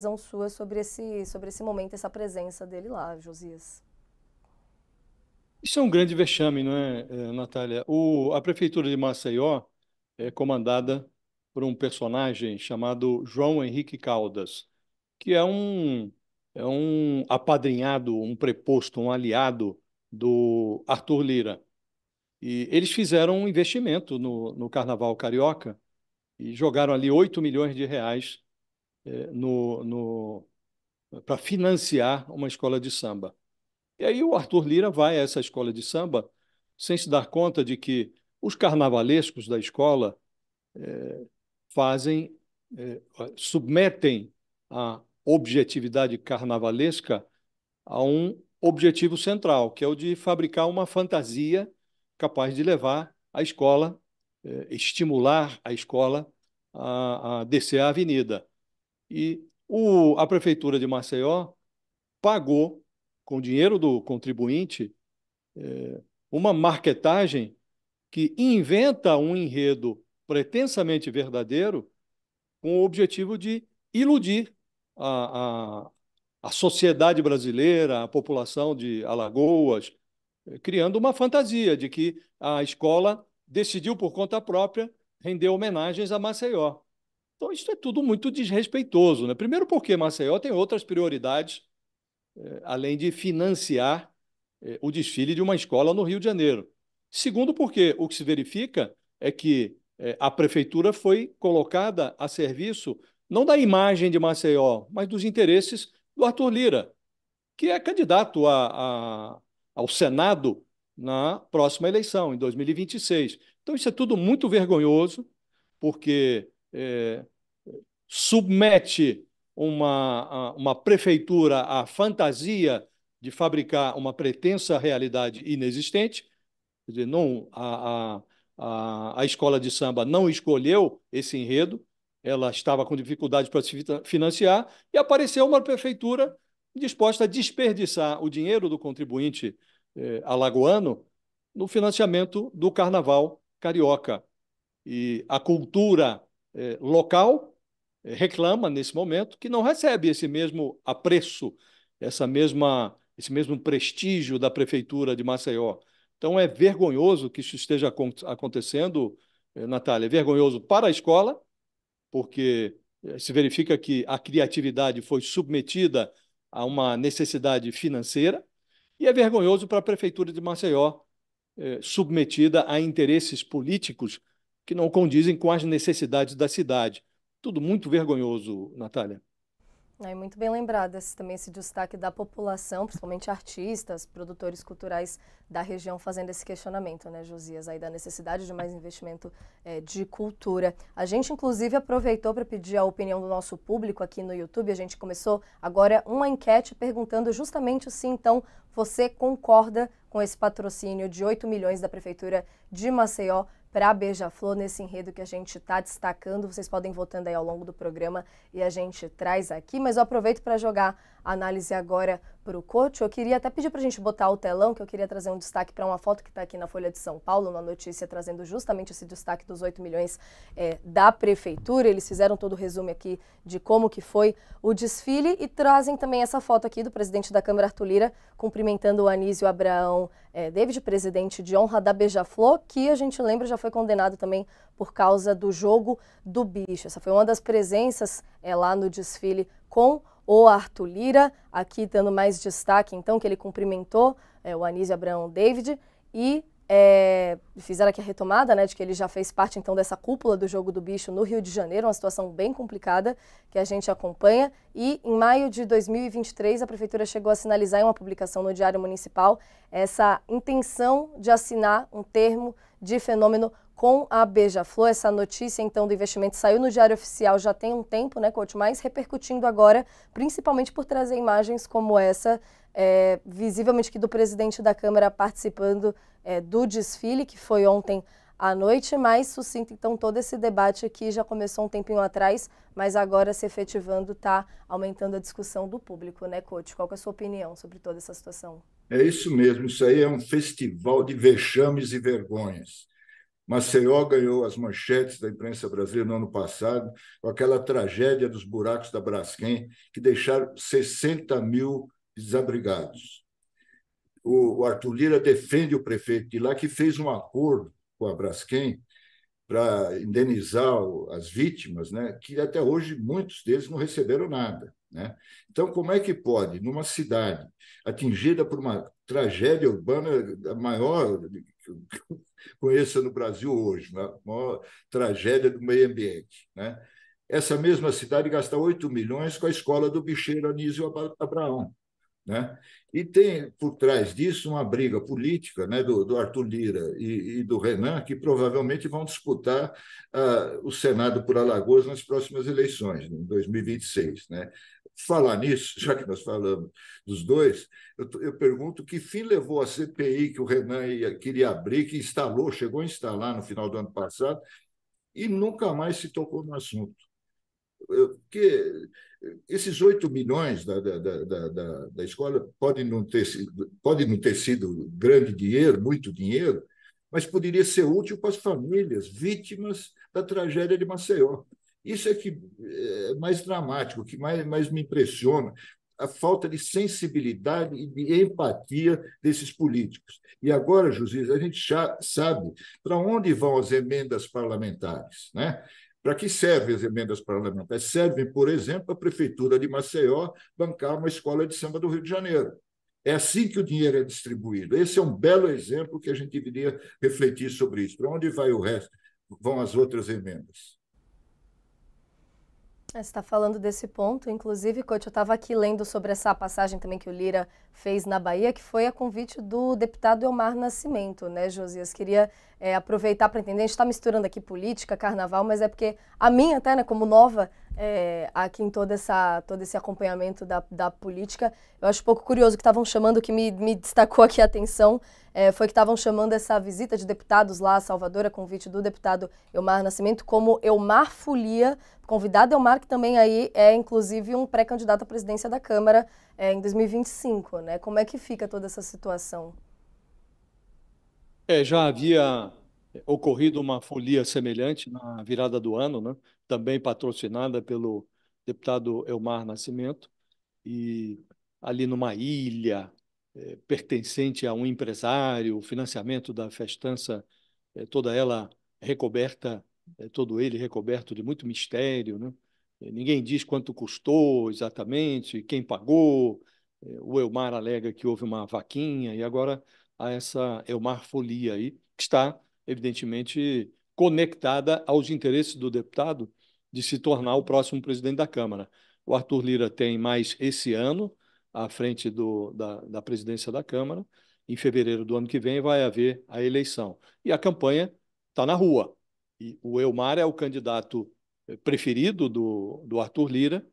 visão sua sobre esse, sobre esse momento, essa presença dele lá, Josias. Isso é um grande vexame, não é, eh, Natália? O, a prefeitura de Maceió é comandada por um personagem chamado João Henrique Caldas, que é um, é um apadrinhado, um preposto, um aliado do Arthur Lira. E eles fizeram um investimento no, no Carnaval Carioca e jogaram ali 8 milhões de reais é, no, no para financiar uma escola de samba. E aí o Arthur Lira vai a essa escola de samba sem se dar conta de que os carnavalescos da escola é, fazem, é, submetem a objetividade carnavalesca a um objetivo central, que é o de fabricar uma fantasia capaz de levar a escola, estimular a escola a, a descer a avenida. E o, a prefeitura de Maceió pagou, com dinheiro do contribuinte, é, uma marketagem que inventa um enredo pretensamente verdadeiro com o objetivo de iludir a, a, a sociedade brasileira, a população de Alagoas, é, criando uma fantasia de que a escola decidiu por conta própria render homenagens a Maceió. Então, isso é tudo muito desrespeitoso. Né? Primeiro, porque Maceió tem outras prioridades, eh, além de financiar eh, o desfile de uma escola no Rio de Janeiro. Segundo, porque o que se verifica é que eh, a prefeitura foi colocada a serviço não da imagem de Maceió, mas dos interesses do Arthur Lira, que é candidato a, a, ao Senado na próxima eleição, em 2026. Então, isso é tudo muito vergonhoso, porque é, submete uma, uma prefeitura à fantasia de fabricar uma pretensa realidade inexistente, quer dizer, não, a, a, a escola de samba não escolheu esse enredo, ela estava com dificuldade para se financiar, e apareceu uma prefeitura disposta a desperdiçar o dinheiro do contribuinte eh, alagoano no financiamento do carnaval carioca. E a cultura é, local é, reclama nesse momento que não recebe esse mesmo apreço, essa mesma, esse mesmo prestígio da prefeitura de Maceió. Então é vergonhoso que isso esteja acontecendo, é, Natália, é vergonhoso para a escola, porque se verifica que a criatividade foi submetida a uma necessidade financeira, e é vergonhoso para a prefeitura de Maceió, submetida a interesses políticos que não condizem com as necessidades da cidade. Tudo muito vergonhoso, Natália. É muito bem lembrado esse, também esse destaque da população, principalmente artistas, produtores culturais da região fazendo esse questionamento, né, Josias, aí da necessidade de mais investimento é, de cultura. A gente, inclusive, aproveitou para pedir a opinião do nosso público aqui no YouTube. A gente começou agora uma enquete perguntando justamente se, então, você concorda com esse patrocínio de 8 milhões da Prefeitura de Maceió para Beija-Flor nesse enredo que a gente está destacando. Vocês podem votando aí ao longo do programa e a gente traz aqui. Mas eu aproveito para jogar a análise agora para o coach, eu queria até pedir para a gente botar o telão, que eu queria trazer um destaque para uma foto que está aqui na Folha de São Paulo, uma notícia trazendo justamente esse destaque dos 8 milhões é, da prefeitura. Eles fizeram todo o resumo aqui de como que foi o desfile e trazem também essa foto aqui do presidente da Câmara Arthur Lira cumprimentando o Anísio Abraão é, David, presidente de honra da Beija-Flor, que a gente lembra já foi condenado também por causa do jogo do bicho. Essa foi uma das presenças é, lá no desfile com o o Arthur Lira, aqui dando mais destaque, então, que ele cumprimentou é, o Anísio Abraão David e é, fizeram aqui a retomada, né, de que ele já fez parte, então, dessa cúpula do Jogo do Bicho no Rio de Janeiro, uma situação bem complicada que a gente acompanha. E em maio de 2023, a Prefeitura chegou a sinalizar em uma publicação no Diário Municipal essa intenção de assinar um termo de fenômeno com a Beija-Flor. Essa notícia, então, do investimento saiu no Diário Oficial já tem um tempo, né, Coach? Mas repercutindo agora, principalmente por trazer imagens como essa, é, visivelmente que do presidente da Câmara participando é, do desfile, que foi ontem à noite, mas sucinta então todo esse debate aqui já começou um tempinho atrás, mas agora se efetivando está aumentando a discussão do público, né, Coach? Qual é a sua opinião sobre toda essa situação? É isso mesmo, isso aí é um festival de vexames e vergonhas. Maceió ganhou as manchetes da imprensa brasileira no ano passado, com aquela tragédia dos buracos da Braskem, que deixaram 60 mil desabrigados. O Arthur Lira defende o prefeito de lá, que fez um acordo com a Braskem para indenizar as vítimas, né, que até hoje muitos deles não receberam nada. Né? Então, como é que pode, numa cidade atingida por uma tragédia urbana maior que eu conheça no Brasil hoje, a maior tragédia do meio ambiente, né? essa mesma cidade gastar 8 milhões com a escola do bicheiro Anísio Abraão? Né? E tem por trás disso uma briga política né, do, do Arthur Lira e, e, do Renan, que provavelmente vão disputar uh, o Senado por Alagoas nas próximas eleições, né, em 2026. Né? Falar nisso, já que nós falamos dos dois, eu, eu pergunto que fim levou a CPI que o Renan ia, queria abrir, que instalou, chegou a instalar no final do ano passado, e nunca mais se tocou no assunto. Porque esses 8 milhões da, da, da, da, da escola podem não, ter, podem não ter sido grande dinheiro, muito dinheiro, mas poderia ser útil para as famílias vítimas da tragédia de Maceió. Isso é que é mais dramático, que mais, mais me impressiona, a falta de sensibilidade e de empatia desses políticos. E agora, Josias, a gente já sabe para onde vão as emendas parlamentares, né? Para que servem as emendas parlamentares? Servem, por exemplo, a Prefeitura de Maceió bancar uma escola de samba do Rio de Janeiro. É assim que o dinheiro é distribuído. Esse é um belo exemplo que a gente deveria refletir sobre isso. Para onde vai o resto? Vão as outras emendas? É, você está falando desse ponto, inclusive, Coach, eu estava aqui lendo sobre essa passagem também que o Lira fez na Bahia, que foi a convite do deputado Elmar Nascimento, né, Josias? Queria é, aproveitar para entender, a gente está misturando aqui política, carnaval, mas é porque a minha até, né, como nova é, aqui em toda essa, todo esse acompanhamento da, da política. Eu acho um pouco curioso que estavam chamando, que me, me destacou aqui a atenção, é, foi que estavam chamando essa visita de deputados lá a Salvador, a convite do deputado Elmar Nascimento, como Elmar Folia, convidado Elmar, que também aí é inclusive um pré-candidato à presidência da Câmara é, em 2025. Né? Como é que fica toda essa situação? É, já havia ocorrido uma folia semelhante na virada do ano, né? também patrocinada pelo deputado Elmar Nascimento, e ali numa ilha é, pertencente a um empresário, o financiamento da festança, é, toda ela recoberta, é, todo ele recoberto de muito mistério, né? É, ninguém diz quanto custou exatamente, quem pagou. É, o Elmar alega que houve uma vaquinha e agora há essa Elmar Folia aí, que está, evidentemente, conectada aos interesses do deputado, de se tornar o próximo presidente da Câmara. O Arthur Lira tem mais esse ano à frente do, da, da presidência da Câmara. Em fevereiro do ano que vem vai haver a eleição. E a campanha está na rua. E o Elmar é o candidato eh, preferido do, do Arthur Lira.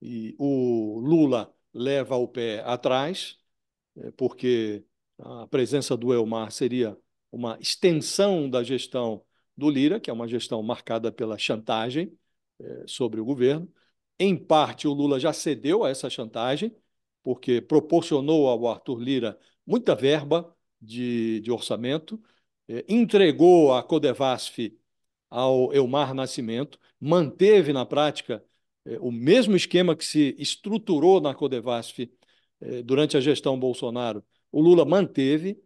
E o Lula leva o pé atrás, eh, porque a presença do Elmar seria uma extensão da gestão do Lira, que é uma gestão marcada pela chantagem, eh, sobre o governo. Em parte, o Lula já cedeu a essa chantagem, porque proporcionou ao Arthur Lira muita verba de, de orçamento, eh, entregou a Codevasf ao Elmar Nascimento, manteve na prática eh, o mesmo esquema que se estruturou na Codevasf durante a gestão Bolsonaro. O Lula manteve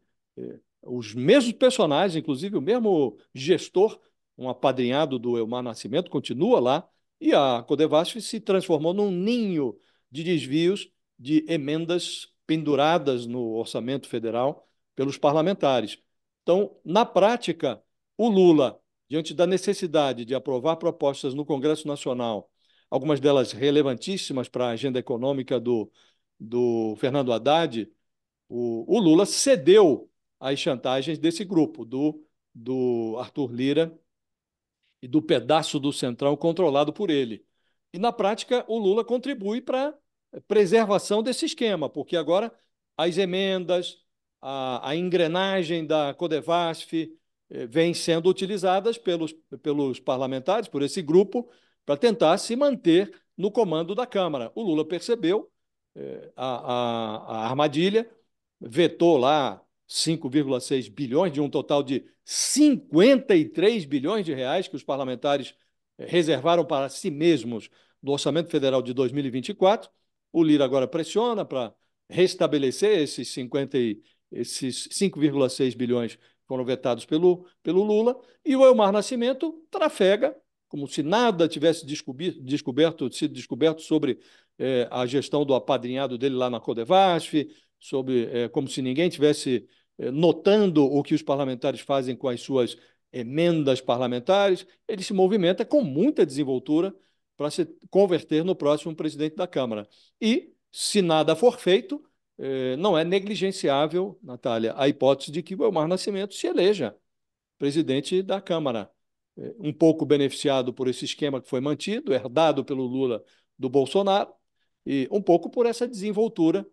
os mesmos personagens, inclusive o mesmo gestor, um apadrinhado do Elmar Nascimento, continua lá, e a Codevasf se transformou num ninho de desvios de emendas penduradas no orçamento federal pelos parlamentares. Então, na prática, o Lula, diante da necessidade de aprovar propostas no Congresso Nacional, algumas delas relevantíssimas para a agenda econômica do, do Fernando Haddad, o, o Lula cedeu às chantagens desse grupo, do, do Arthur Lira e do pedaço do Centrão controlado por ele. E, na prática, o Lula contribui para a preservação desse esquema, porque agora as emendas, a, a engrenagem da Codevasf eh, vem sendo utilizadas pelos, pelos parlamentares, por esse grupo, para tentar se manter no comando da Câmara. O Lula percebeu eh, a, a, a armadilha, vetou lá 5,6 bilhões de um total de 53 bilhões de reais que os parlamentares eh, reservaram para si mesmos do orçamento federal de 2024. O Lira agora pressiona para restabelecer esses esses 5,6 bilhões foram vetados pelo, pelo Lula, e o Elmar Nascimento trafega, como se nada tivesse descobri, descoberto, sido descoberto sobre eh, a gestão do apadrinhado dele lá na Codevasf, sobre eh, como se ninguém tivesse eh, notando o que os parlamentares fazem com as suas emendas parlamentares, ele se movimenta com muita desenvoltura para se converter no próximo presidente da Câmara. E, se nada for feito, eh, não é negligenciável, Natália, a hipótese de que o Elmar Nascimento se eleja presidente da Câmara. Eh, um pouco beneficiado por esse esquema que foi mantido, herdado pelo Lula do Bolsonaro, e um pouco por essa desenvoltura,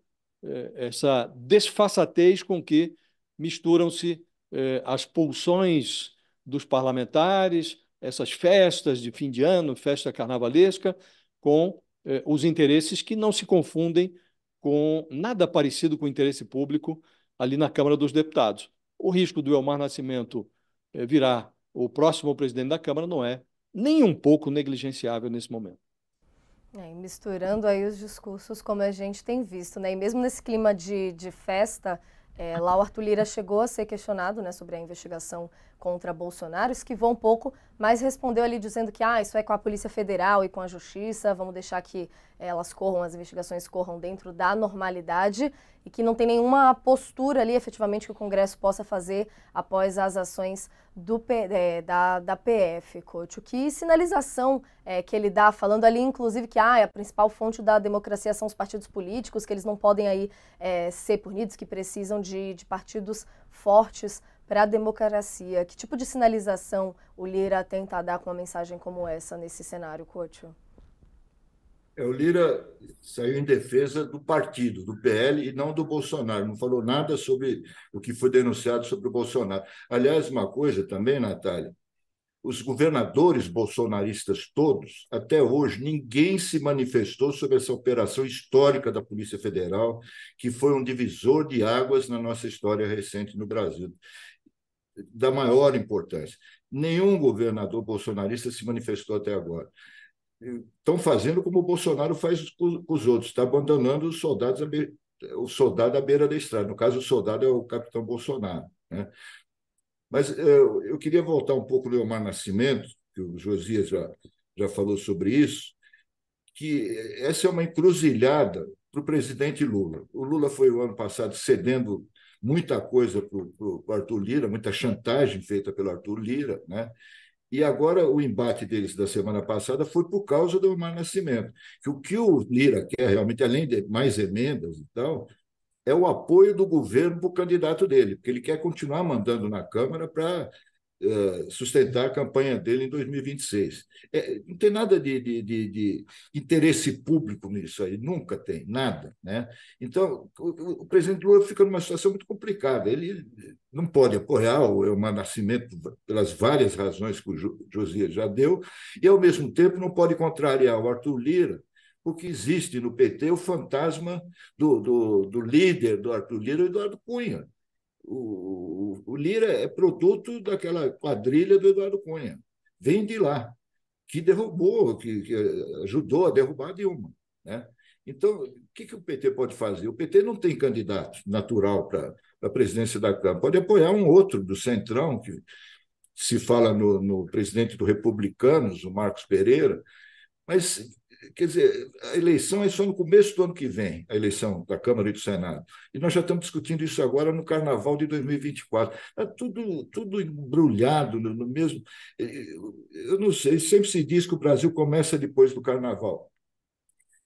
essa desfaçatez com que misturam-se eh, as pulsões dos parlamentares, essas festas de fim de ano, festa carnavalesca, com eh, os interesses que não se confundem com nada parecido com o interesse público ali na Câmara dos Deputados. O risco do Elmar Nascimento eh, virar o próximo presidente da Câmara não é nem um pouco negligenciável nesse momento. É, misturando aí os discursos como a gente tem visto, né? E mesmo nesse clima de, de festa, é, lá o Arthur Lira chegou a ser questionado né, sobre a investigação contra Bolsonaro, esquivou um pouco, mas respondeu ali dizendo que ah, isso é com a Polícia Federal e com a Justiça, vamos deixar que eh, elas corram, as investigações corram dentro da normalidade e que não tem nenhuma postura ali efetivamente que o Congresso possa fazer após as ações do, é, da, da PF, o Que sinalização é, que ele dá, falando ali inclusive que ah, a principal fonte da democracia são os partidos políticos, que eles não podem aí é, ser punidos, que precisam de, de partidos fortes para a democracia? Que tipo de sinalização o Lira tenta dar com uma mensagem como essa nesse cenário, Coutinho? É, o Lira saiu em defesa do partido, do PL, e não do Bolsonaro. Não falou nada sobre o que foi denunciado sobre o Bolsonaro. Aliás, uma coisa também, Natália, os governadores bolsonaristas todos, até hoje, ninguém se manifestou sobre essa operação histórica da Polícia Federal, que foi um divisor de águas na nossa história recente no Brasil da maior importância. Nenhum governador bolsonarista se manifestou até agora. Estão fazendo como o Bolsonaro faz com os outros, está abandonando os soldados, o soldado à beira da estrada. No caso, o soldado é o capitão Bolsonaro. Né? Mas eh, eu, queria voltar um pouco ao Leomar Nascimento, que o Josias já, já falou sobre isso, que essa é uma encruzilhada para o presidente Lula. O Lula foi, o ano passado, cedendo muita coisa para o Arthur Lira, muita chantagem feita pelo Arthur Lira, né? E agora o embate deles da semana passada foi por causa do Omar Nascimento. Que o que o Lira quer realmente, além de mais emendas e tal, é o apoio do governo para o candidato dele, porque ele quer continuar mandando na Câmara para eh, sustentar a campanha dele em 2026. É, não tem nada de, de, de, de, interesse público nisso aí, nunca tem, nada. Né? Então, o, o presidente Lula fica numa situação muito complicada. Ele não pode apoiar o Elmar Nascimento pelas várias razões que o Josias já deu, e, ao mesmo tempo, não pode contrariar o Arthur Lira, porque existe no PT o fantasma do, do, do líder do Arthur Lira, Eduardo Cunha. O, o Lira é produto daquela quadrilha do Eduardo Cunha. Vem de lá, que derrubou, que, que ajudou a derrubar a Dilma. Né? Então, o que, que o PT pode fazer? O PT não tem candidato natural para a presidência da Câmara. Pode apoiar um outro do Centrão, que se fala no, no presidente do Republicanos, o Marcos Pereira, mas quer dizer, a eleição é só no começo do ano que vem, a eleição da Câmara e do Senado. E nós já estamos discutindo isso agora no Carnaval de 2024. Está tudo, tudo embrulhado no, no mesmo. Eu não sei, sempre se diz que o Brasil começa depois do Carnaval.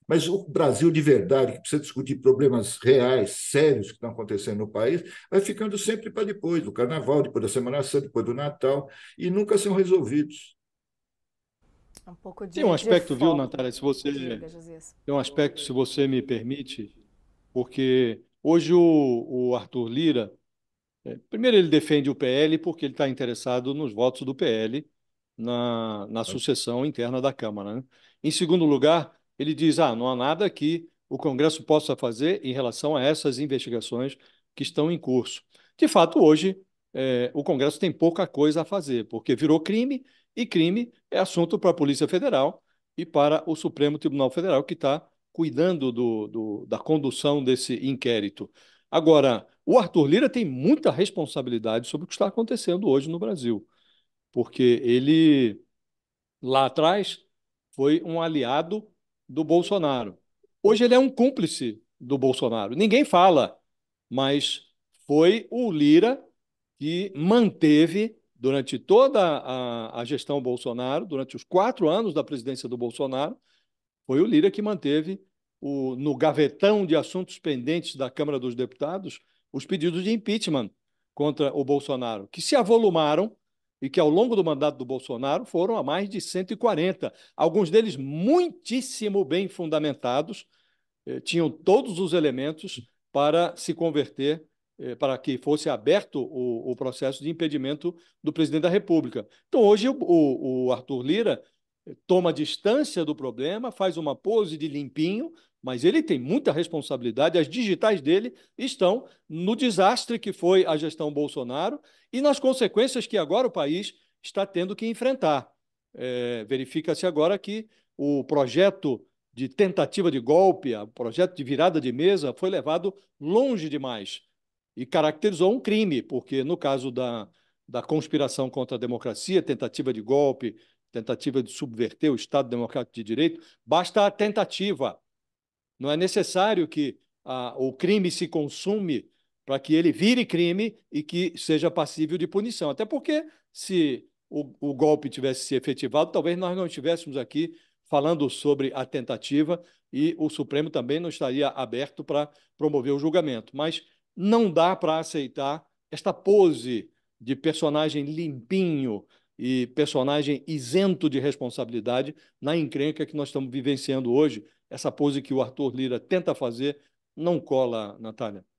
Mas o Brasil de verdade, que precisa discutir problemas reais, sérios que estão acontecendo no país, vai ficando sempre para depois do Carnaval, depois da Semana Santa, depois do Natal, e nunca são resolvidos. É um pouco de Tem um aspecto, viu, Natália, se você. Diga, tem um aspecto, se você me permite, porque hoje o, o Arthur Lira. É, primeiro, ele defende o PL porque ele está interessado nos votos do PL na, na sucessão interna da Câmara. Né? Em segundo lugar, ele diz: ah, não há nada que o Congresso possa fazer em relação a essas investigações que estão em curso. De fato, hoje, é, o Congresso tem pouca coisa a fazer, porque virou crime e crime é assunto para a Polícia Federal e para o Supremo Tribunal Federal, que está cuidando do, do, da condução desse inquérito. Agora, o Arthur Lira tem muita responsabilidade sobre o que está acontecendo hoje no Brasil, porque ele, lá atrás, foi um aliado do Bolsonaro. Hoje ele é um cúmplice do Bolsonaro. Ninguém fala, mas foi o Lira que manteve durante toda a, a, gestão Bolsonaro, durante os quatro anos da presidência do Bolsonaro, foi o Lira que manteve o, no gavetão de assuntos pendentes da Câmara dos Deputados os pedidos de impeachment contra o Bolsonaro, que se avolumaram e que ao longo do mandato do Bolsonaro foram a mais de 140, alguns deles muitíssimo bem fundamentados, eh, tinham todos os elementos para se converter eh, para que fosse aberto o, o, processo de impedimento do presidente da República. Então, hoje, o, o, Arthur Lira eh, toma distância do problema, faz uma pose de limpinho, mas ele tem muita responsabilidade. As digitais dele estão no desastre que foi a gestão Bolsonaro e nas consequências que agora o país está tendo que enfrentar. É, Verifica-se agora que o projeto de tentativa de golpe, o projeto de virada de mesa, foi levado longe demais e caracterizou um crime, porque no caso da, da conspiração contra a democracia, tentativa de golpe, tentativa de subverter o Estado Democrático de Direito, basta a tentativa. Não é necessário que a, o crime se consume para que ele vire crime e que seja passível de punição. Até porque, se o, o golpe tivesse se efetivado, talvez nós não estivéssemos aqui falando sobre a tentativa e o Supremo também não estaria aberto para promover o julgamento. Mas não dá para aceitar esta pose de personagem limpinho e personagem isento de responsabilidade na encrenca que nós estamos vivenciando hoje. Essa pose que o Arthur Lira tenta fazer não cola, Natália.